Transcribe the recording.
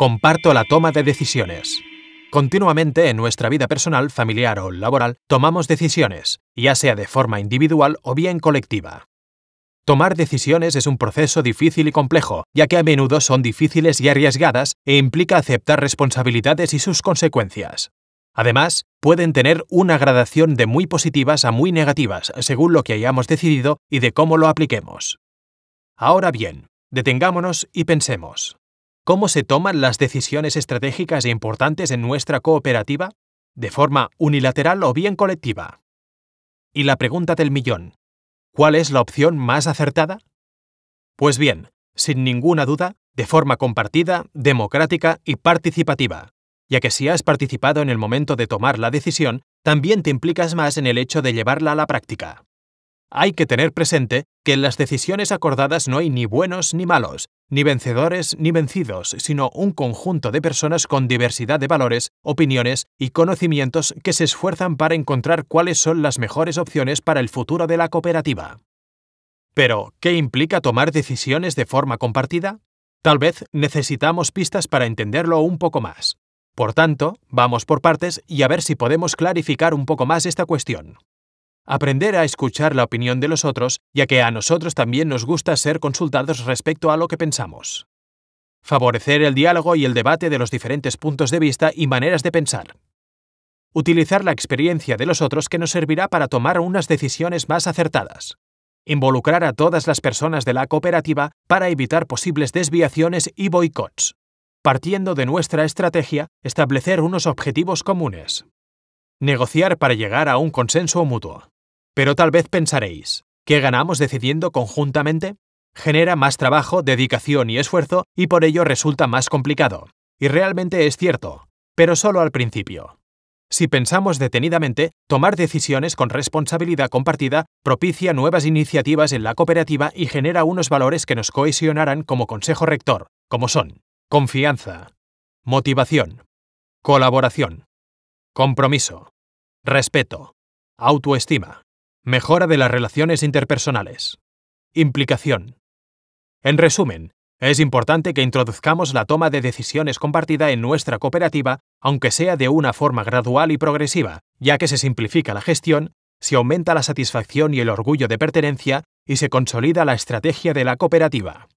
Comparto la toma de decisiones. Continuamente en nuestra vida personal, familiar o laboral tomamos decisiones, ya sea de forma individual o bien colectiva. Tomar decisiones es un proceso difícil y complejo, ya que a menudo son difíciles y arriesgadas e implica aceptar responsabilidades y sus consecuencias. Además, pueden tener una gradación de muy positivas a muy negativas según lo que hayamos decidido y de cómo lo apliquemos. Ahora bien, detengámonos y pensemos cómo se toman las decisiones estratégicas e importantes en nuestra cooperativa, de forma unilateral o bien colectiva. Y la pregunta del millón, ¿cuál es la opción más acertada? Pues bien, sin ninguna duda, de forma compartida, democrática y participativa, ya que si has participado en el momento de tomar la decisión, también te implicas más en el hecho de llevarla a la práctica. Hay que tener presente que en las decisiones acordadas no hay ni buenos ni malos, ni vencedores ni vencidos, sino un conjunto de personas con diversidad de valores, opiniones y conocimientos que se esfuerzan para encontrar cuáles son las mejores opciones para el futuro de la cooperativa. Pero, ¿qué implica tomar decisiones de forma compartida? Tal vez necesitamos pistas para entenderlo un poco más. Por tanto, vamos por partes y a ver si podemos clarificar un poco más esta cuestión aprender a escuchar la opinión de los otros, ya que a nosotros también nos gusta ser consultados respecto a lo que pensamos. Favorecer el diálogo y el debate de los diferentes puntos de vista y maneras de pensar. Utilizar la experiencia de los otros que nos servirá para tomar unas decisiones más acertadas. Involucrar a todas las personas de la cooperativa para evitar posibles desviaciones y boicots. Partiendo de nuestra estrategia, establecer unos objetivos comunes. Negociar para llegar a un consenso mutuo. Pero tal vez pensaréis, ¿qué ganamos decidiendo conjuntamente? Genera más trabajo, dedicación y esfuerzo y por ello resulta más complicado. Y realmente es cierto, pero solo al principio. Si pensamos detenidamente, tomar decisiones con responsabilidad compartida propicia nuevas iniciativas en la cooperativa y genera unos valores que nos cohesionarán como Consejo Rector, como son confianza, motivación, colaboración, compromiso, respeto, autoestima, Mejora de las relaciones interpersonales. Implicación. En resumen, es importante que introduzcamos la toma de decisiones compartida en nuestra cooperativa, aunque sea de una forma gradual y progresiva, ya que se simplifica la gestión, se aumenta la satisfacción y el orgullo de pertenencia y se consolida la estrategia de la cooperativa.